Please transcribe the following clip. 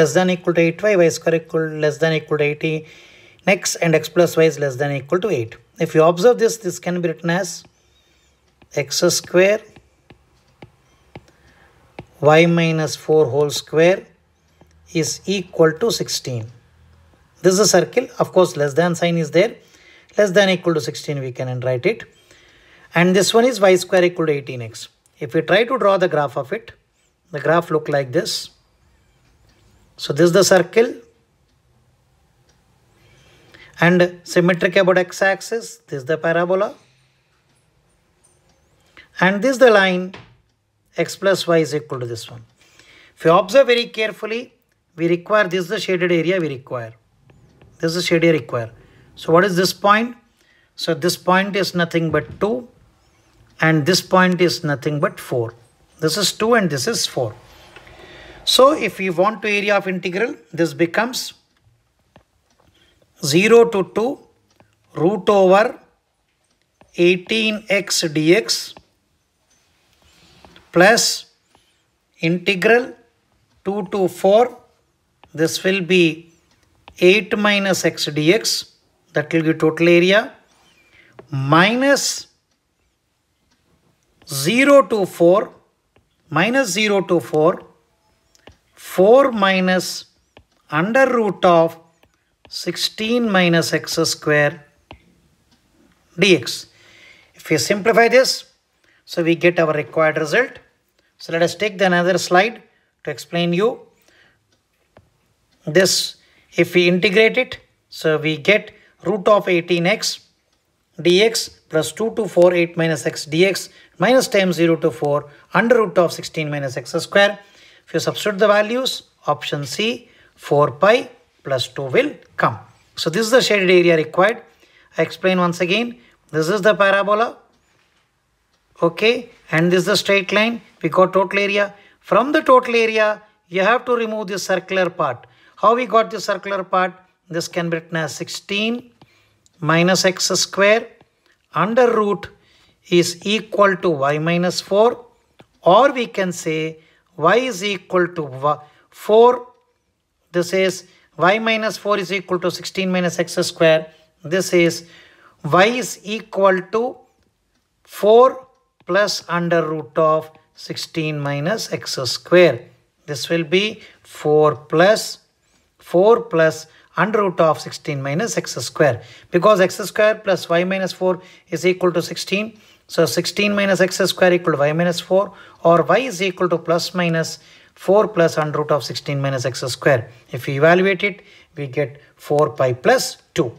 less than equal to 8y, y square equal less than equal to 80 next and x plus y is less than equal to 8. If you observe this, this can be written as x square y minus 4 whole square is equal to 16. This is a circle. Of course, less than sign is there. Less than equal to 16 we can write it. And this one is y square equal to 18x. If we try to draw the graph of it, the graph look like this. So this is the circle and symmetric about x-axis, this is the parabola and this is the line x plus y is equal to this one. If you observe very carefully, we require this is the shaded area we require. This is the shaded area require. So what is this point? So this point is nothing but 2 and this point is nothing but 4. This is 2 and this is 4. So if we want to area of integral, this becomes 0 to 2 root over 18x dx plus integral 2 to 4 this will be 8 minus x dx that will be total area minus 0 to 4 minus 0 to 4 4 minus under root of 16 minus x square dx. If we simplify this, so we get our required result. So let us take the another slide to explain you this. If we integrate it, so we get root of 18x dx plus 2 to 4 8 minus x dx minus times 0 to 4 under root of 16 minus x square if you substitute the values, option C, 4 pi plus 2 will come. So this is the shaded area required. I explain once again. This is the parabola. Okay. And this is the straight line. We got total area. From the total area, you have to remove this circular part. How we got the circular part? This can be written as 16 minus x square under root is equal to y minus 4 or we can say y is equal to 4. This is y minus 4 is equal to 16 minus x square. This is y is equal to 4 plus under root of 16 minus x square. This will be 4 plus 4 plus under root of 16 minus x square. Because x square plus y minus 4 is equal to 16, so 16 minus x square equal to y minus 4 or y is equal to plus minus 4 plus under root of 16 minus x square. If we evaluate it, we get 4 pi plus 2.